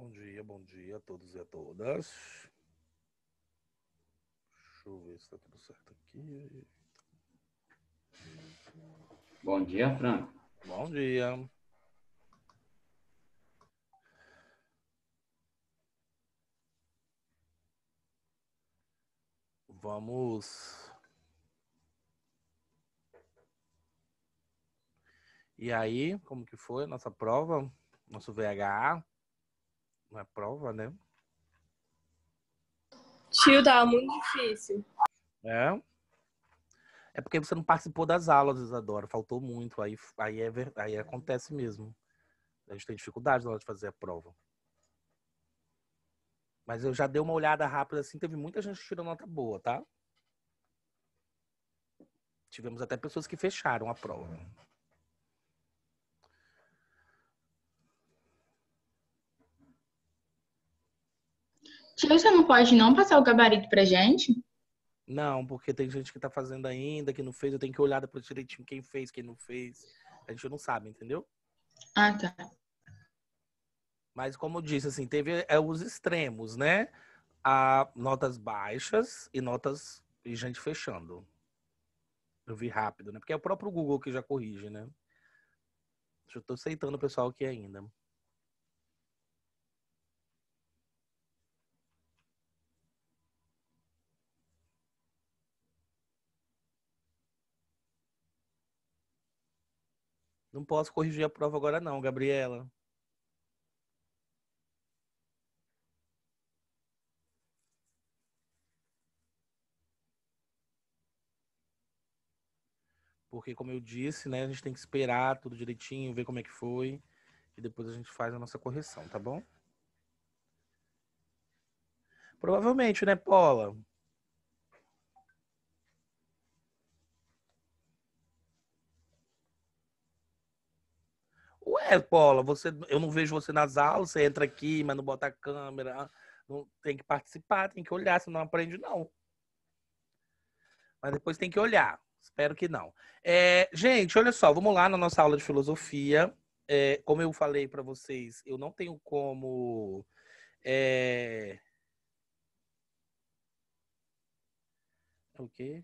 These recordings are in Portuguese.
Bom dia, bom dia a todos e a todas. Deixa eu ver se está tudo certo aqui. Bom dia, Franco. Bom dia. Vamos. E aí, como que foi nossa prova? Nosso VHA? na é prova, né? Tio, tá muito difícil. É. É porque você não participou das aulas, Isadora. Faltou muito. Aí, aí, é, aí acontece mesmo. A gente tem dificuldade na hora de fazer a prova. Mas eu já dei uma olhada rápida assim. Teve muita gente tirando nota boa, tá? Tivemos até pessoas que fecharam a prova. Tio, você não pode não passar o gabarito pra gente? Não, porque tem gente que tá fazendo ainda, que não fez. Eu tenho que olhar depois direitinho quem fez, quem não fez. A gente não sabe, entendeu? Ah, tá. Mas como eu disse, assim, teve é, os extremos, né? A, notas baixas e notas e gente fechando. Eu vi rápido, né? Porque é o próprio Google que já corrige, né? Eu tô aceitando o pessoal aqui ainda. Não posso corrigir a prova agora, não, Gabriela. Porque, como eu disse, né, a gente tem que esperar tudo direitinho, ver como é que foi. E depois a gente faz a nossa correção, tá bom? Provavelmente, né, Paula? É, Paula, você, eu não vejo você nas aulas, você entra aqui, mas não bota a câmera. Ah, não, tem que participar, tem que olhar, você não aprende, não. Mas depois tem que olhar. Espero que não. É, gente, olha só, vamos lá na nossa aula de filosofia. É, como eu falei para vocês, eu não tenho como. É... é o quê?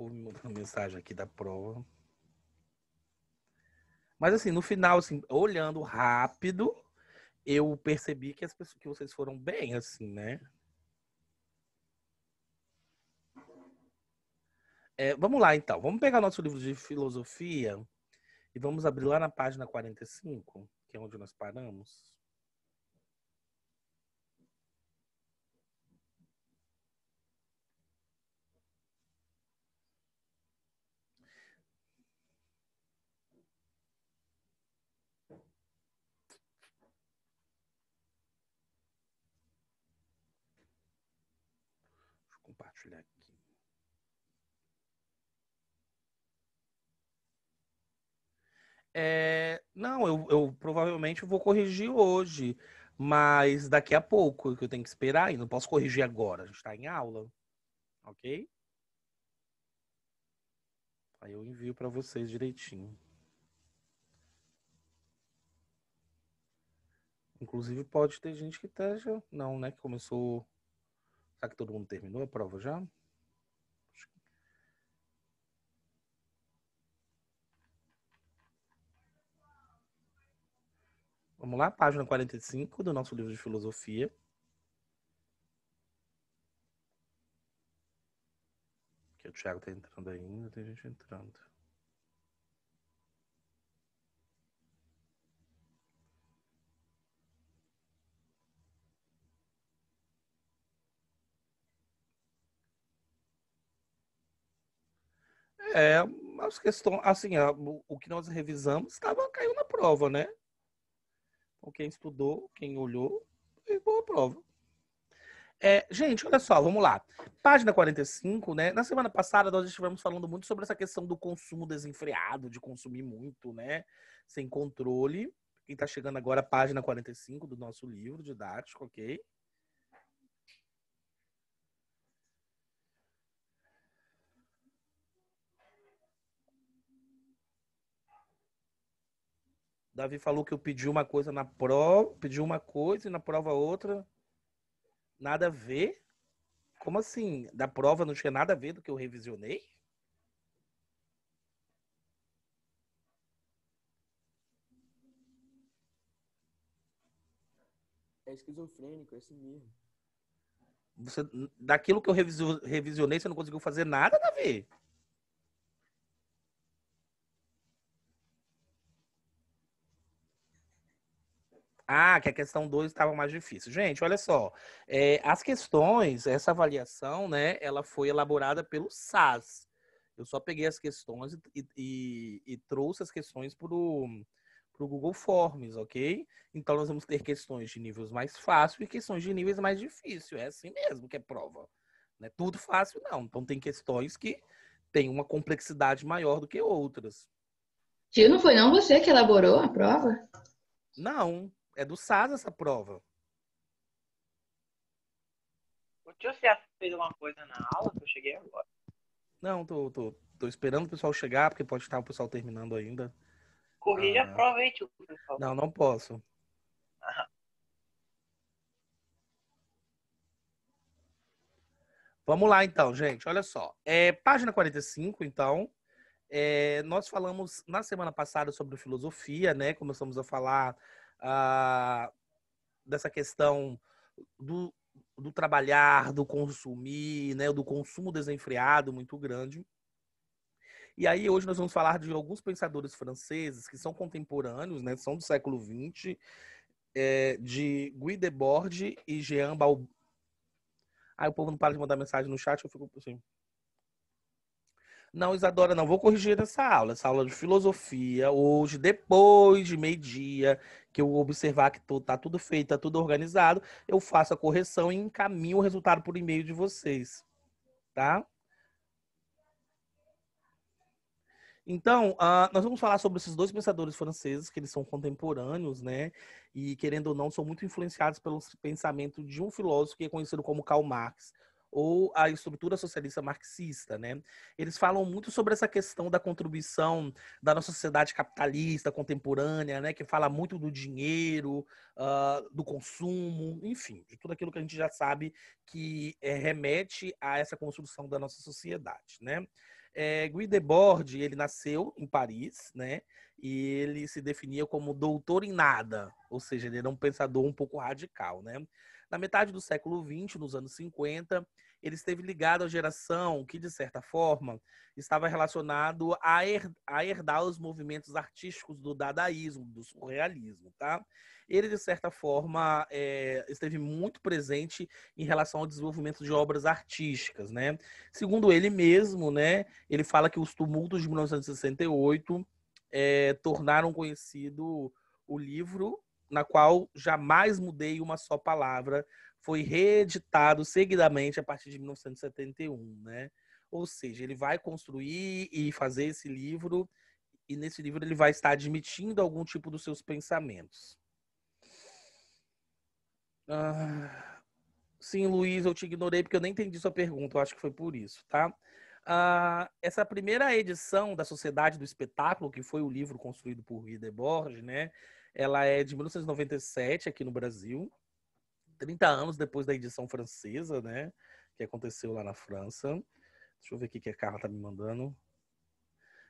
povo me mandando mensagem aqui da prova. Mas assim, no final, assim, olhando rápido, eu percebi que as pessoas que vocês foram bem, assim, né? É, vamos lá, então. Vamos pegar nosso livro de filosofia e vamos abrir lá na página 45, que é onde nós paramos. compartilhar aqui. É, não, eu, eu provavelmente vou corrigir hoje, mas daqui a pouco, que eu tenho que esperar e não posso corrigir agora, a gente está em aula, ok? Aí eu envio para vocês direitinho. Inclusive pode ter gente que esteja, tá não, né, que começou Será que todo mundo terminou a prova já? Vamos lá, página 45 do nosso livro de filosofia. Que o Thiago está entrando ainda, tem gente entrando. É, as questões, assim, o que nós revisamos estava caiu na prova, né? Então, quem estudou, quem olhou, pegou boa prova. É, gente, olha só, vamos lá. Página 45, né? Na semana passada nós estivemos falando muito sobre essa questão do consumo desenfreado, de consumir muito, né? Sem controle. Quem está chegando agora, página 45 do nosso livro didático, ok? Davi falou que eu pedi uma coisa na prova, pedi uma coisa e na prova outra. Nada a ver? Como assim? Da prova não tinha nada a ver do que eu revisionei? É esquizofrênico, é assim mesmo. Você, daquilo que eu revisionei, você não conseguiu fazer nada, Davi? Ah, que a questão 2 estava mais difícil. Gente, olha só. É, as questões, essa avaliação, né, ela foi elaborada pelo SAS. Eu só peguei as questões e, e, e trouxe as questões para o Google Forms, ok? Então nós vamos ter questões de níveis mais fáceis e questões de níveis mais difíceis. É assim mesmo que é prova. Não é tudo fácil, não. Então tem questões que têm uma complexidade maior do que outras. Tio, não foi não você que elaborou a prova? Não, é do SAS essa prova. O tio César fez uma coisa na aula que eu cheguei agora. Não, tô, tô, tô esperando o pessoal chegar, porque pode estar o pessoal terminando ainda. Corrija ah, a prova, hein, tio, pessoal? Não, não posso. Ah. Vamos lá, então, gente. Olha só. É, página 45, então. É, nós falamos na semana passada sobre filosofia, né? Começamos a falar ah, dessa questão do, do trabalhar, do consumir, né, do consumo desenfreado muito grande. E aí hoje nós vamos falar de alguns pensadores franceses que são contemporâneos, né, são do século XX, é, de Guy Debord e Jean Balbon. Aí o povo não para de mandar mensagem no chat, eu fico assim. Não, Isadora, não vou corrigir essa aula. Essa aula de filosofia, hoje, depois de meio-dia, que eu observar que tá tudo feito, tá tudo organizado, eu faço a correção e encaminho o resultado por e-mail de vocês. Tá? Então, uh, nós vamos falar sobre esses dois pensadores franceses, que eles são contemporâneos, né? E, querendo ou não, são muito influenciados pelo pensamento de um filósofo que é conhecido como Karl Marx, ou a estrutura socialista marxista, né? Eles falam muito sobre essa questão da contribuição da nossa sociedade capitalista contemporânea, né? Que fala muito do dinheiro, uh, do consumo, enfim, de tudo aquilo que a gente já sabe que é, remete a essa construção da nossa sociedade, né? É, Guy Debord, ele nasceu em Paris, né? E ele se definia como doutor em nada, ou seja, ele era um pensador um pouco radical, né? Na metade do século XX, nos anos 50, ele esteve ligado à geração que, de certa forma, estava relacionado a, her a herdar os movimentos artísticos do dadaísmo, do surrealismo, tá? Ele, de certa forma, é, esteve muito presente em relação ao desenvolvimento de obras artísticas, né? Segundo ele mesmo, né, ele fala que os tumultos de 1968 é, tornaram conhecido o livro na qual jamais mudei uma só palavra, foi reeditado seguidamente a partir de 1971, né? Ou seja, ele vai construir e fazer esse livro, e nesse livro ele vai estar admitindo algum tipo dos seus pensamentos. Ah, sim, Luiz, eu te ignorei porque eu nem entendi sua pergunta, eu acho que foi por isso, tá? Ah, essa primeira edição da Sociedade do Espetáculo, que foi o livro construído por Guy Borges, né? Ela é de 1997 aqui no Brasil, 30 anos depois da edição francesa, né? Que aconteceu lá na França. Deixa eu ver o que a Carla tá me mandando.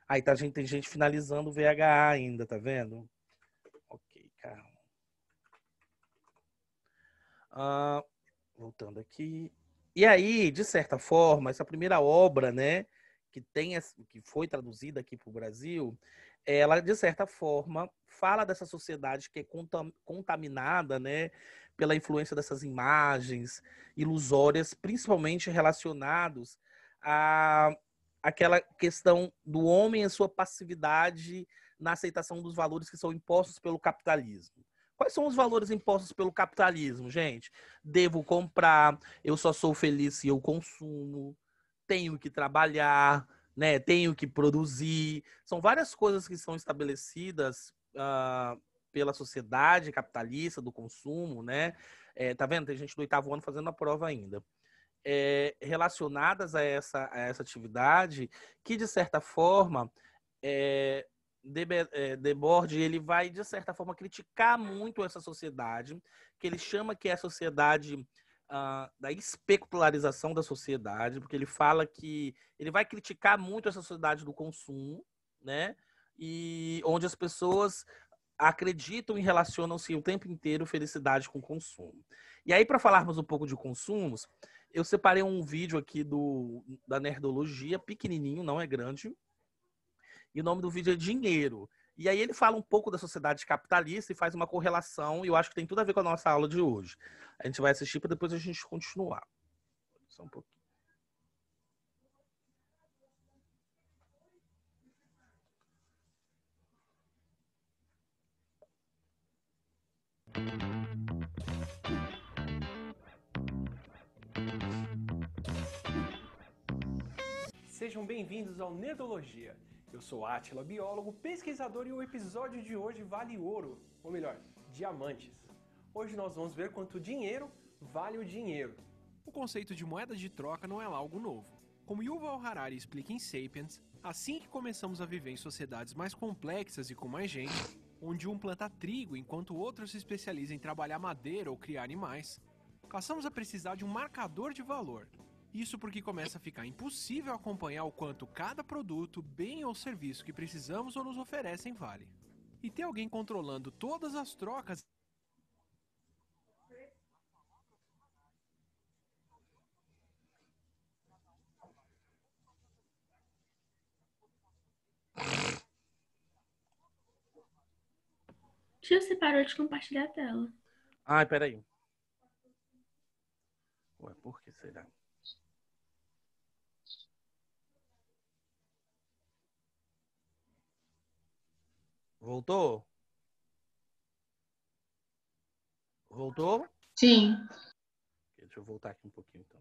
Aí tá, gente, tem gente finalizando o VHA ainda, tá vendo? Ok, Carla. Ah, voltando aqui. E aí, de certa forma, essa primeira obra, né? que tem que foi traduzida aqui para o Brasil, ela, de certa forma, fala dessa sociedade que é contaminada, né, pela influência dessas imagens ilusórias, principalmente relacionados a aquela questão do homem e sua passividade na aceitação dos valores que são impostos pelo capitalismo. Quais são os valores impostos pelo capitalismo, gente? Devo comprar, eu só sou feliz se eu consumo, tenho que trabalhar, né? Tenho que produzir. São várias coisas que são estabelecidas uh, pela sociedade capitalista do consumo, né? É, tá vendo? Tem gente do oitavo ano fazendo a prova ainda. É, relacionadas a essa, a essa atividade que, de certa forma, é, é Debord ele vai, de certa forma, criticar muito essa sociedade, que ele chama que é a sociedade uh, da especularização da sociedade, porque ele fala que ele vai criticar muito essa sociedade do consumo, né? E onde as pessoas acreditam e relacionam-se o tempo inteiro felicidade com consumo. E aí, para falarmos um pouco de consumos, eu separei um vídeo aqui do, da Nerdologia, pequenininho, não é grande. E o nome do vídeo é Dinheiro. E aí ele fala um pouco da sociedade capitalista e faz uma correlação, e eu acho que tem tudo a ver com a nossa aula de hoje. A gente vai assistir para depois a gente continuar. Só um pouquinho. Sejam bem-vindos ao Nerdologia. Eu sou Atila, biólogo, pesquisador e o episódio de hoje vale ouro, ou melhor, diamantes. Hoje nós vamos ver quanto dinheiro vale o dinheiro. O conceito de moeda de troca não é lá algo novo. Como Yuval Harari explica em Sapiens, assim que começamos a viver em sociedades mais complexas e com mais gente, onde um planta trigo enquanto o outro se especializa em trabalhar madeira ou criar animais, passamos a precisar de um marcador de valor, isso porque começa a ficar impossível acompanhar o quanto cada produto, bem ou serviço que precisamos ou nos oferecem vale. E ter alguém controlando todas as trocas Tio, você parou de compartilhar a tela. Ai, peraí. Ué, por que será? Voltou? Voltou? Sim. Deixa eu voltar aqui um pouquinho então.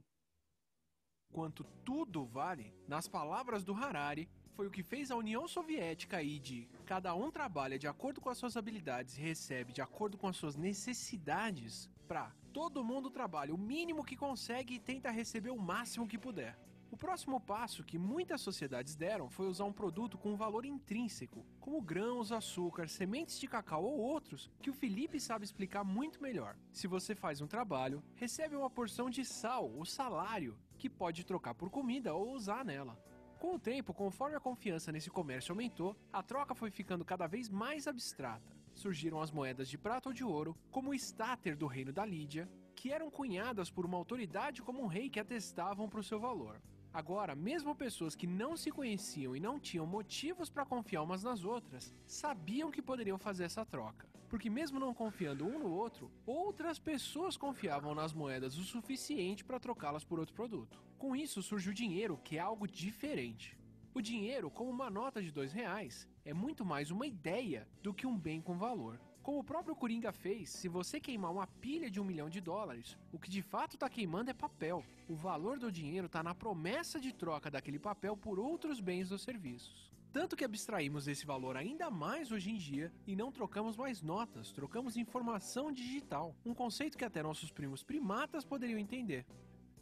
Quanto tudo vale, nas palavras do Harari, foi o que fez a União Soviética ir de cada um trabalha de acordo com as suas habilidades e recebe de acordo com as suas necessidades para todo mundo trabalha o mínimo que consegue e tenta receber o máximo que puder. O próximo passo que muitas sociedades deram foi usar um produto com valor intrínseco, como grãos, açúcar, sementes de cacau ou outros, que o Felipe sabe explicar muito melhor. Se você faz um trabalho, recebe uma porção de sal, o salário, que pode trocar por comida ou usar nela. Com o tempo, conforme a confiança nesse comércio aumentou, a troca foi ficando cada vez mais abstrata. Surgiram as moedas de prata ou de ouro, como o estáter do reino da Lídia, que eram cunhadas por uma autoridade como um rei que atestavam para o seu valor. Agora, mesmo pessoas que não se conheciam e não tinham motivos para confiar umas nas outras, sabiam que poderiam fazer essa troca. Porque, mesmo não confiando um no outro, outras pessoas confiavam nas moedas o suficiente para trocá-las por outro produto. Com isso surge o dinheiro, que é algo diferente. O dinheiro, como uma nota de dois reais, é muito mais uma ideia do que um bem com valor. Como o próprio Coringa fez, se você queimar uma pilha de um milhão de dólares, o que de fato está queimando é papel. O valor do dinheiro está na promessa de troca daquele papel por outros bens ou serviços. Tanto que abstraímos esse valor ainda mais hoje em dia e não trocamos mais notas, trocamos informação digital, um conceito que até nossos primos primatas poderiam entender.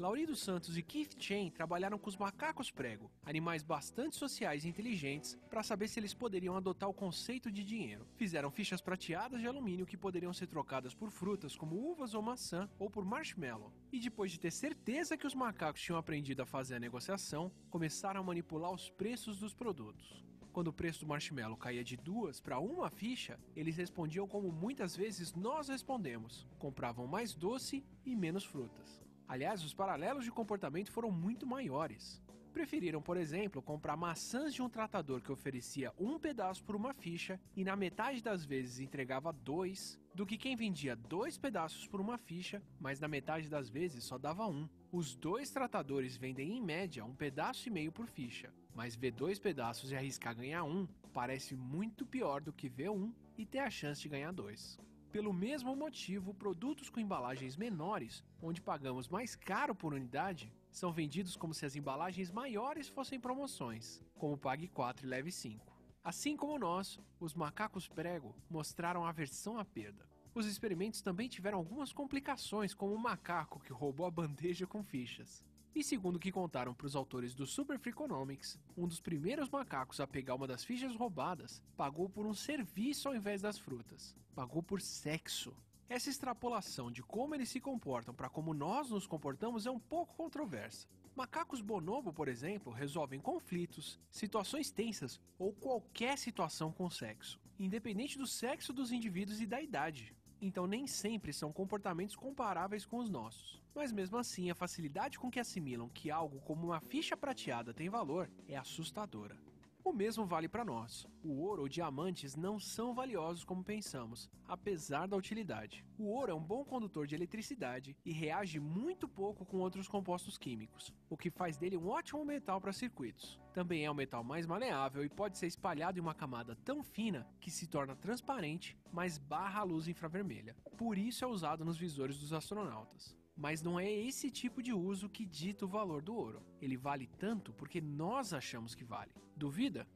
Laurido Santos e Keith Chen trabalharam com os macacos prego, animais bastante sociais e inteligentes, para saber se eles poderiam adotar o conceito de dinheiro. Fizeram fichas prateadas de alumínio que poderiam ser trocadas por frutas como uvas ou maçã ou por marshmallow. E depois de ter certeza que os macacos tinham aprendido a fazer a negociação, começaram a manipular os preços dos produtos. Quando o preço do marshmallow caía de duas para uma ficha, eles respondiam como muitas vezes nós respondemos: compravam mais doce e menos frutas. Aliás, os paralelos de comportamento foram muito maiores. Preferiram, por exemplo, comprar maçãs de um tratador que oferecia um pedaço por uma ficha e na metade das vezes entregava dois, do que quem vendia dois pedaços por uma ficha, mas na metade das vezes só dava um. Os dois tratadores vendem em média um pedaço e meio por ficha, mas ver dois pedaços e arriscar ganhar um parece muito pior do que ver um e ter a chance de ganhar dois. Pelo mesmo motivo, produtos com embalagens menores, onde pagamos mais caro por unidade, são vendidos como se as embalagens maiores fossem promoções, como Pague 4 e Leve 5. Assim como nós, os macacos prego mostraram aversão à perda. Os experimentos também tiveram algumas complicações, como o macaco que roubou a bandeja com fichas. E segundo o que contaram para os autores do Super Freakonomics, um dos primeiros macacos a pegar uma das fichas roubadas pagou por um serviço ao invés das frutas. Pagou por sexo. Essa extrapolação de como eles se comportam para como nós nos comportamos é um pouco controversa. Macacos bonobo, por exemplo, resolvem conflitos, situações tensas ou qualquer situação com sexo, independente do sexo dos indivíduos e da idade. Então nem sempre são comportamentos comparáveis com os nossos. Mas mesmo assim, a facilidade com que assimilam que algo como uma ficha prateada tem valor é assustadora. O mesmo vale para nós. O ouro ou diamantes não são valiosos como pensamos, apesar da utilidade. O ouro é um bom condutor de eletricidade e reage muito pouco com outros compostos químicos, o que faz dele um ótimo metal para circuitos. Também é um metal mais maleável e pode ser espalhado em uma camada tão fina que se torna transparente, mas barra a luz infravermelha. Por isso é usado nos visores dos astronautas. Mas não é esse tipo de uso que dita o valor do ouro. Ele vale tanto porque nós achamos que vale. Duvida?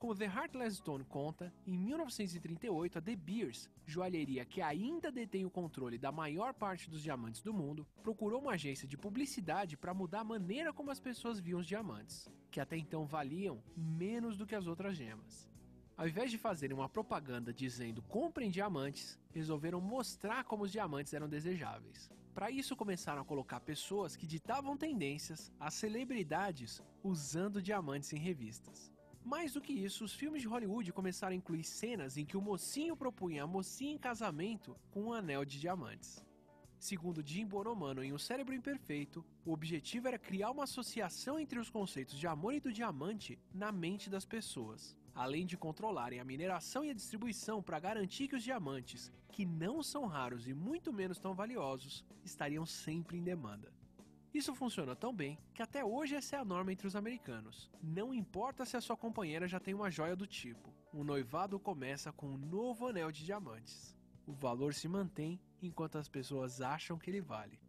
Como The Heartless Stone conta, em 1938 a De Beers, joalheria que ainda detém o controle da maior parte dos diamantes do mundo, procurou uma agência de publicidade para mudar a maneira como as pessoas viam os diamantes, que até então valiam menos do que as outras gemas. Ao invés de fazerem uma propaganda dizendo comprem diamantes, resolveram mostrar como os diamantes eram desejáveis. Para isso, começaram a colocar pessoas que ditavam tendências a celebridades usando diamantes em revistas. Mais do que isso, os filmes de Hollywood começaram a incluir cenas em que o mocinho propunha a mocinha em casamento com um anel de diamantes. Segundo Jim Boromano em O Cérebro Imperfeito, o objetivo era criar uma associação entre os conceitos de amor e do diamante na mente das pessoas além de controlarem a mineração e a distribuição para garantir que os diamantes, que não são raros e muito menos tão valiosos, estariam sempre em demanda. Isso funciona tão bem que até hoje essa é a norma entre os americanos. Não importa se a sua companheira já tem uma joia do tipo, o noivado começa com um novo anel de diamantes. O valor se mantém enquanto as pessoas acham que ele vale.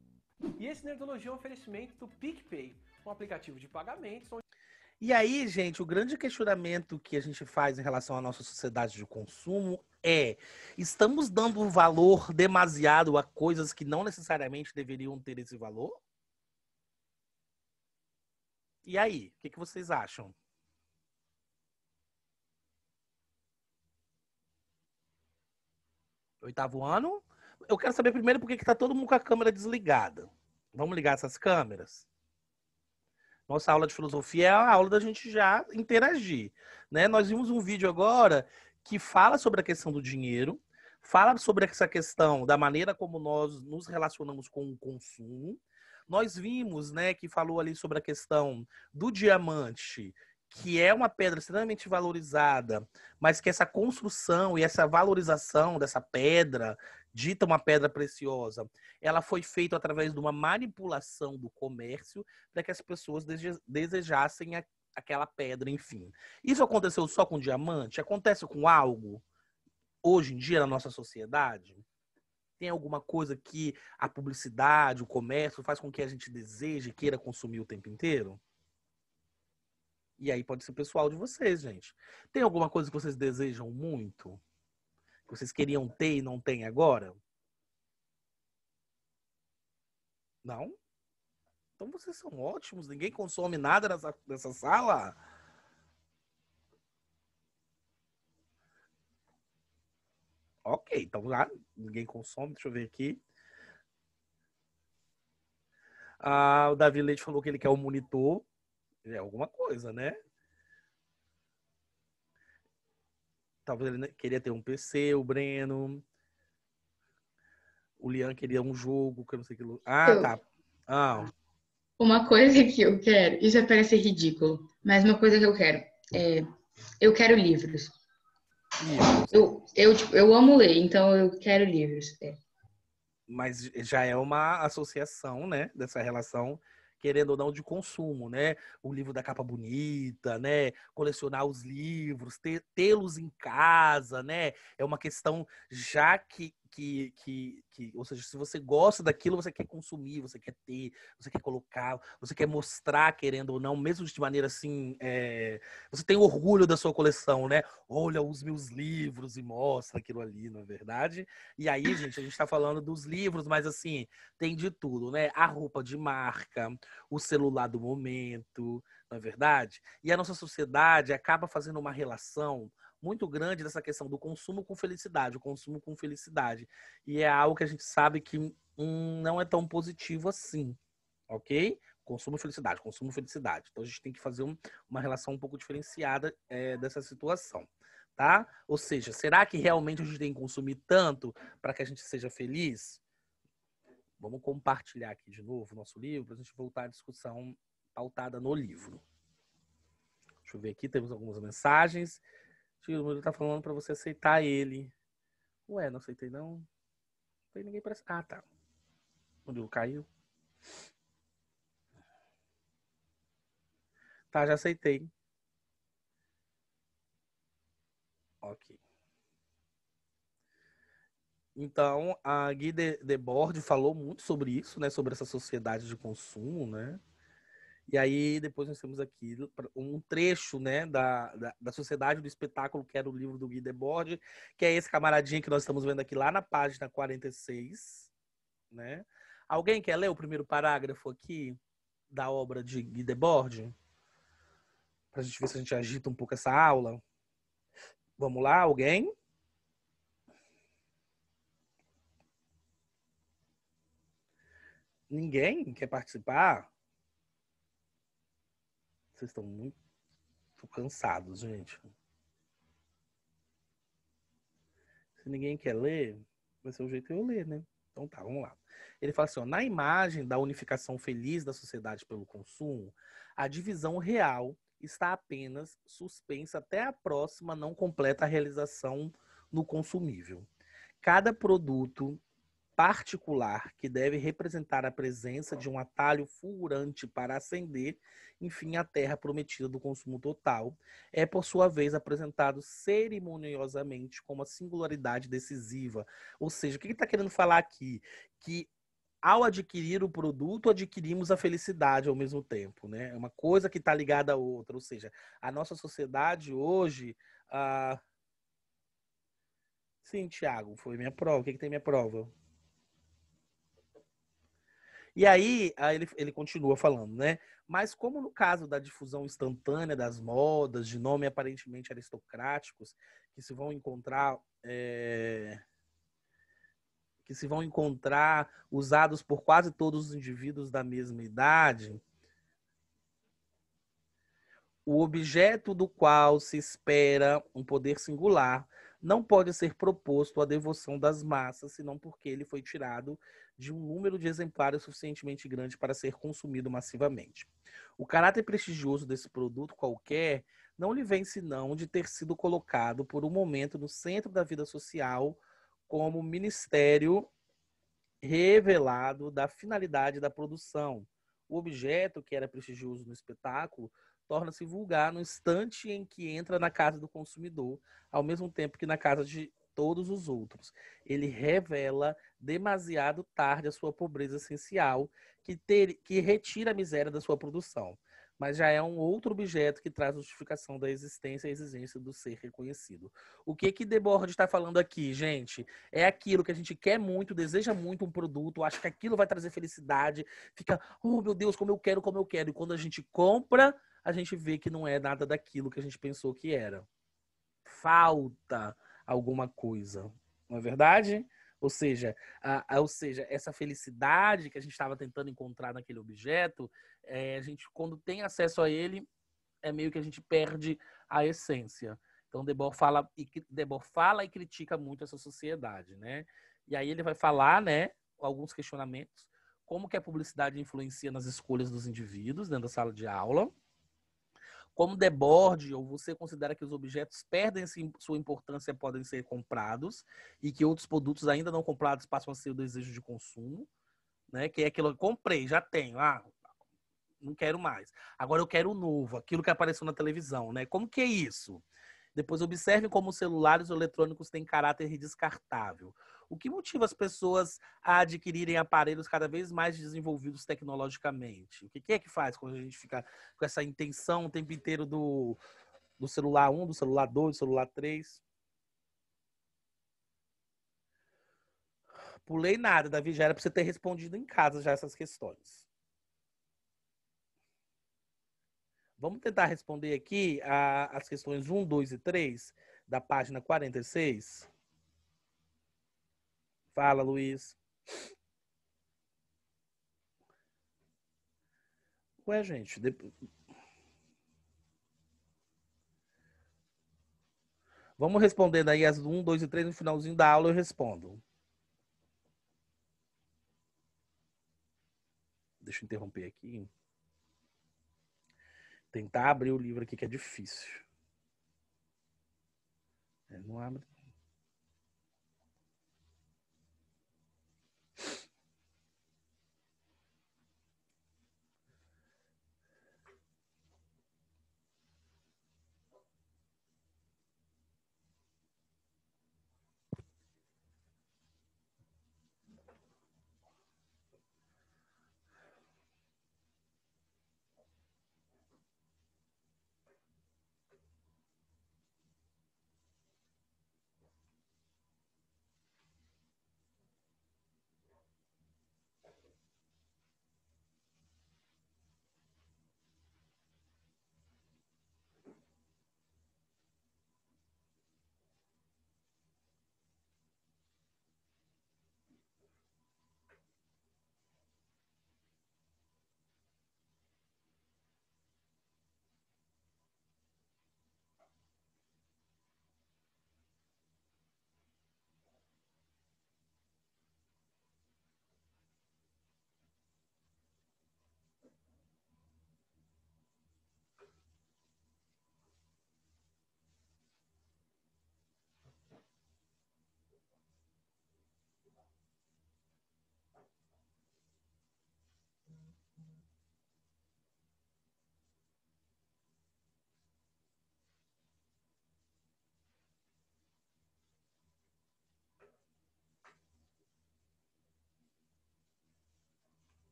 E esse Nerdologia é um oferecimento do PicPay, um aplicativo de pagamentos e aí, gente, o grande questionamento que a gente faz em relação à nossa sociedade de consumo é: estamos dando valor demasiado a coisas que não necessariamente deveriam ter esse valor? E aí, o que, que vocês acham? Oitavo ano? Eu quero saber primeiro por que está todo mundo com a câmera desligada. Vamos ligar essas câmeras? Nossa aula de filosofia é a aula da gente já interagir, né? Nós vimos um vídeo agora que fala sobre a questão do dinheiro, fala sobre essa questão da maneira como nós nos relacionamos com o consumo. Nós vimos, né, que falou ali sobre a questão do diamante que é uma pedra extremamente valorizada, mas que essa construção e essa valorização dessa pedra, dita uma pedra preciosa, ela foi feita através de uma manipulação do comércio para que as pessoas desejassem a, aquela pedra, enfim. Isso aconteceu só com diamante? Acontece com algo hoje em dia na nossa sociedade? Tem alguma coisa que a publicidade, o comércio faz com que a gente deseje e queira consumir o tempo inteiro? E aí pode ser pessoal de vocês, gente. Tem alguma coisa que vocês desejam muito? Que vocês queriam ter e não tem agora? Não? Então vocês são ótimos, ninguém consome nada nessa, nessa sala. Ok, então lá ninguém consome, deixa eu ver aqui. Ah, o Davi Leite falou que ele quer um monitor. É alguma coisa, né? Talvez ele queria ter um PC, o Breno. O Lian queria um jogo, que eu não sei que. Ah, eu... tá. Ah. Uma coisa que eu quero, isso vai parecer ridículo, mas uma coisa que eu quero é. Eu quero livros. Eu, eu, tipo, eu amo ler, então eu quero livros. É. Mas já é uma associação, né? Dessa relação querendo ou não, de consumo, né? O livro da capa bonita, né? Colecionar os livros, tê-los em casa, né? É uma questão já que, que, que, que, ou seja, se você gosta daquilo, você quer consumir, você quer ter, você quer colocar, você quer mostrar, querendo ou não, mesmo de maneira assim, é, você tem orgulho da sua coleção, né? Olha os meus livros e mostra aquilo ali, não é verdade? E aí, gente, a gente está falando dos livros, mas assim, tem de tudo, né? A roupa de marca, o celular do momento, não é verdade? E a nossa sociedade acaba fazendo uma relação muito grande dessa questão do consumo com felicidade, o consumo com felicidade. E é algo que a gente sabe que hum, não é tão positivo assim, ok? Consumo felicidade, consumo felicidade. Então a gente tem que fazer um, uma relação um pouco diferenciada é, dessa situação, tá? Ou seja, será que realmente a gente tem que consumir tanto para que a gente seja feliz? Vamos compartilhar aqui de novo o nosso livro para a gente voltar à discussão pautada no livro. Deixa eu ver aqui, temos algumas mensagens. Tio, ele tá falando para você aceitar ele. Ué, não aceitei não. Não tem ninguém para Ah, tá. O Murilo caiu? Tá, já aceitei. Ok. Então, a Guy Debord falou muito sobre isso, né? Sobre essa sociedade de consumo, né? E aí depois nós temos aqui um trecho né, da, da, da Sociedade do Espetáculo, que era o livro do Guy Debord, que é esse camaradinho que nós estamos vendo aqui lá na página 46. Né? Alguém quer ler o primeiro parágrafo aqui da obra de Guy Debord? Para a gente ver se a gente agita um pouco essa aula. Vamos lá, alguém? Ninguém quer participar? vocês estão muito cansados, gente. Se ninguém quer ler, vai ser o jeito eu ler, né? Então tá, vamos lá. Ele fala assim: ó, na imagem da unificação feliz da sociedade pelo consumo, a divisão real está apenas suspensa até a próxima não completa realização no consumível. Cada produto particular que deve representar a presença de um atalho fulgurante para acender, enfim, a terra prometida do consumo total, é por sua vez apresentado cerimoniosamente como a singularidade decisiva. Ou seja, o que está querendo falar aqui? Que ao adquirir o produto, adquirimos a felicidade ao mesmo tempo, né? É uma coisa que está ligada à outra, ou seja, a nossa sociedade hoje... Ah, Sim, Tiago, foi minha prova. O que, que tem minha prova? E aí, aí ele, ele continua falando, né? Mas como no caso da difusão instantânea das modas, de nome aparentemente aristocráticos, que se vão encontrar. É... que se vão encontrar usados por quase todos os indivíduos da mesma idade, o objeto do qual se espera um poder singular não pode ser proposto a devoção das massas, senão porque ele foi tirado de um número de exemplares suficientemente grande para ser consumido massivamente. O caráter prestigioso desse produto qualquer não lhe vem senão de ter sido colocado por um momento no centro da vida social como ministério revelado da finalidade da produção. O objeto que era prestigioso no espetáculo torna-se vulgar no instante em que entra na casa do consumidor, ao mesmo tempo que na casa de todos os outros. Ele revela demasiado tarde a sua pobreza essencial, que, ter, que retira a miséria da sua produção mas já é um outro objeto que traz justificação da existência e exigência do ser reconhecido. O que que Debord está falando aqui, gente? É aquilo que a gente quer muito, deseja muito um produto, acha que aquilo vai trazer felicidade, fica, oh meu Deus, como eu quero, como eu quero. E quando a gente compra, a gente vê que não é nada daquilo que a gente pensou que era. Falta alguma coisa, não é verdade? Ou seja, a, a, ou seja, essa felicidade que a gente estava tentando encontrar naquele objeto, é, a gente, quando tem acesso a ele, é meio que a gente perde a essência. Então, Debord fala e, Debord fala e critica muito essa sociedade, né? E aí ele vai falar, né, alguns questionamentos, como que a publicidade influencia nas escolhas dos indivíduos dentro da sala de aula, como deborde, ou você considera que os objetos perdem sua importância e podem ser comprados, e que outros produtos ainda não comprados passam a ser o desejo de consumo, né? Que é aquilo, comprei, já tenho, ah, não quero mais. Agora eu quero o novo, aquilo que apareceu na televisão, né? Como que é isso? Depois observe como os celulares eletrônicos têm caráter descartável. O que motiva as pessoas a adquirirem aparelhos cada vez mais desenvolvidos tecnologicamente? O que é que faz quando a gente fica com essa intenção o tempo inteiro do, do celular 1, do celular 2, do celular 3? Pulei nada, Davi, já era para você ter respondido em casa já essas questões. Vamos tentar responder aqui a, as questões 1, 2 e 3 da página 46. Fala, Luiz. Ué, gente, depois... Vamos respondendo aí as 1, 2 e 3 no finalzinho da aula eu respondo. Deixa eu interromper aqui. Tentar abrir o livro aqui que é difícil. É, não abre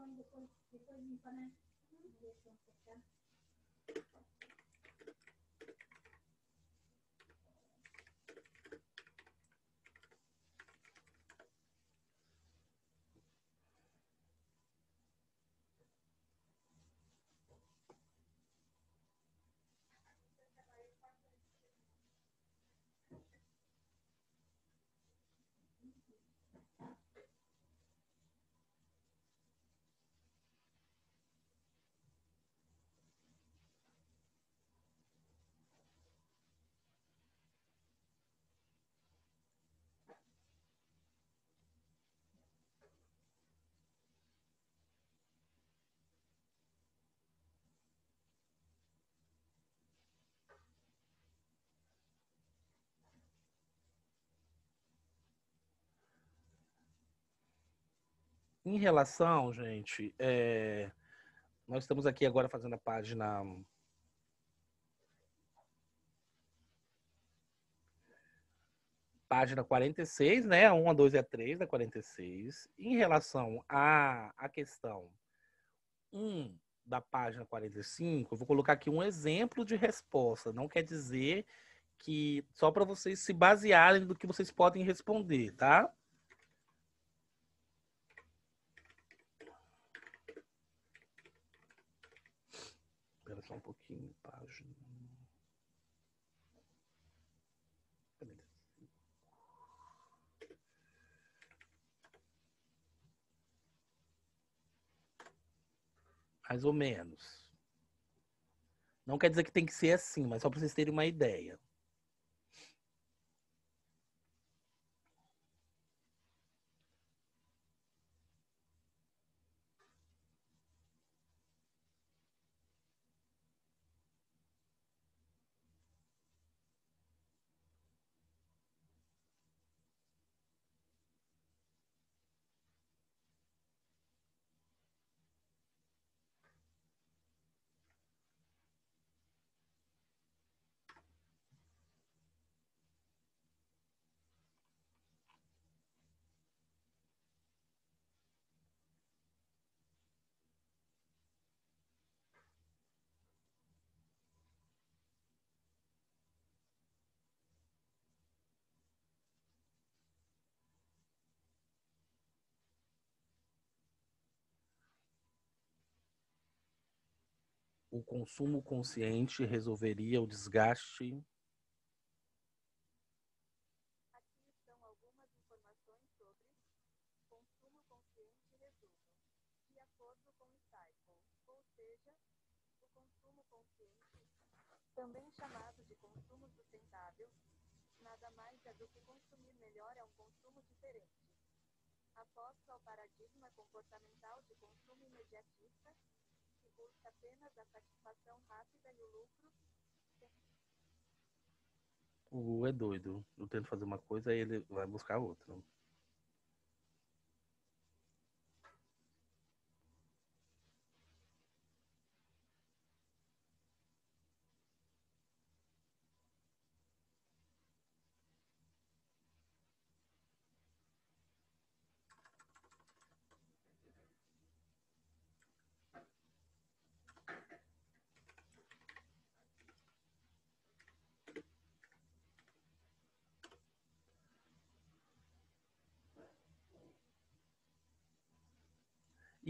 con, con, con, con, con, con, con, con, con, Em relação, gente, é... nós estamos aqui agora fazendo a página. Página 46, né? A 1, a 2 e a 3 da 46. Em relação à a, questão 1 da página 45, eu vou colocar aqui um exemplo de resposta. Não quer dizer que só para vocês se basearem do que vocês podem responder, tá? tá? Mais ou menos. Não quer dizer que tem que ser assim, mas só para vocês terem uma ideia. o consumo consciente resolveria o desgaste? também chamado de consumo sustentável, nada mais é do que consumir melhor é um consumo diferente. Aposto ao paradigma comportamental de consumo imediatista, busca apenas a satisfação rápida e o lucro. O é doido. Eu tento fazer uma coisa e ele vai buscar outra.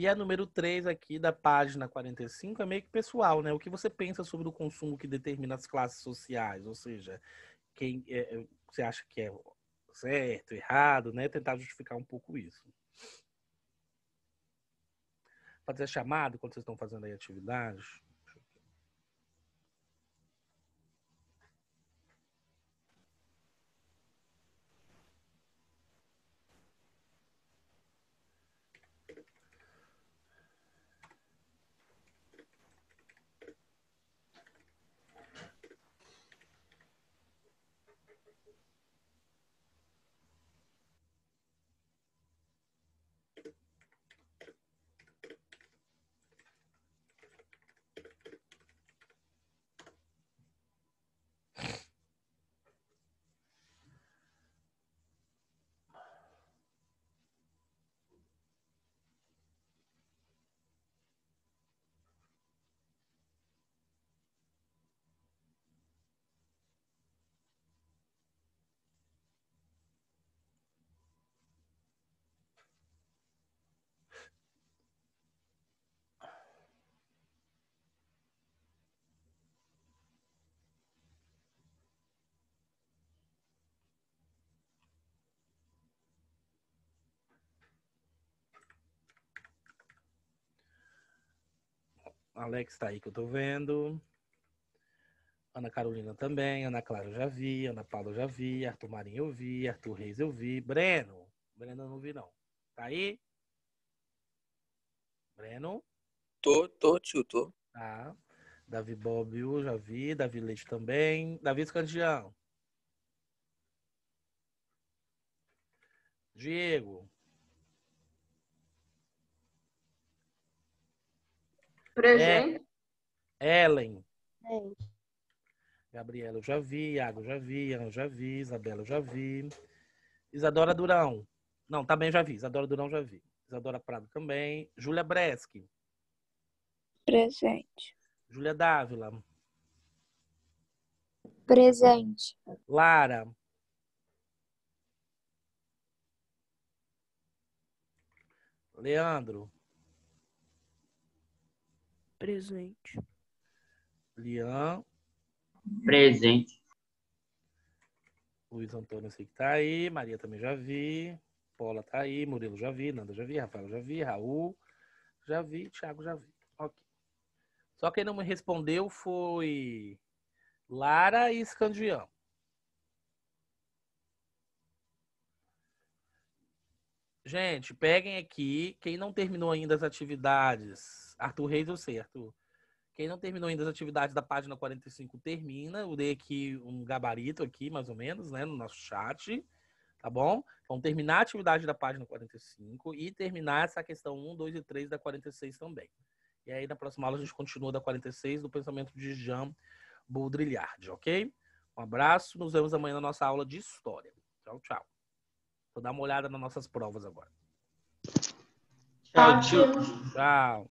E a número 3 aqui da página 45 é meio que pessoal, né? O que você pensa sobre o consumo que determina as classes sociais, ou seja, quem é, é você acha que é certo, errado, né? Tentar justificar um pouco isso. Fazer chamado quando vocês estão fazendo aí atividades. Alex tá aí que eu tô vendo. Ana Carolina também, Ana Clara eu já vi, Ana Paula eu já vi, Arthur Marinho eu vi, Arthur Reis eu vi, Breno, Breno eu não vi não. Tá aí? Breno? Tô, tô, tio, tô. Tá. Davi Bobbio eu já vi, Davi Leite também, Davi Escandião. Diego, É. Presente. É, Ellen. Gabriela, eu já vi. Iago, eu já vi. Ana, eu já vi. Isabela, eu já vi. Isadora Durão. Não, também já vi. Isadora Durão, já vi. Isadora Prado também. Júlia Breschi. Presente. Júlia Dávila. Presente. Lara. Leandro. Presente. Lian. Presente. Luiz Antônio, sei que tá aí. Maria também já vi. Paula tá aí. Murilo já vi. Nanda já vi. Rafael já vi. Raul já vi. Thiago já vi. Ok. Só quem não me respondeu foi Lara e Escandião. Gente, peguem aqui. Quem não terminou ainda as atividades. Arthur Reis, eu sei, Arthur. Quem não terminou ainda as atividades da página 45, termina. Eu dei aqui um gabarito aqui, mais ou menos, né? No nosso chat. Tá bom? Vão então, terminar a atividade da página 45 e terminar essa questão 1, 2 e 3 da 46 também. E aí, na próxima aula, a gente continua da 46 do pensamento de Jean Baudrillard, ok? Um abraço, nos vemos amanhã na nossa aula de História. Tchau, tchau. Vou dar uma olhada nas nossas provas agora. Tchau, Tchau.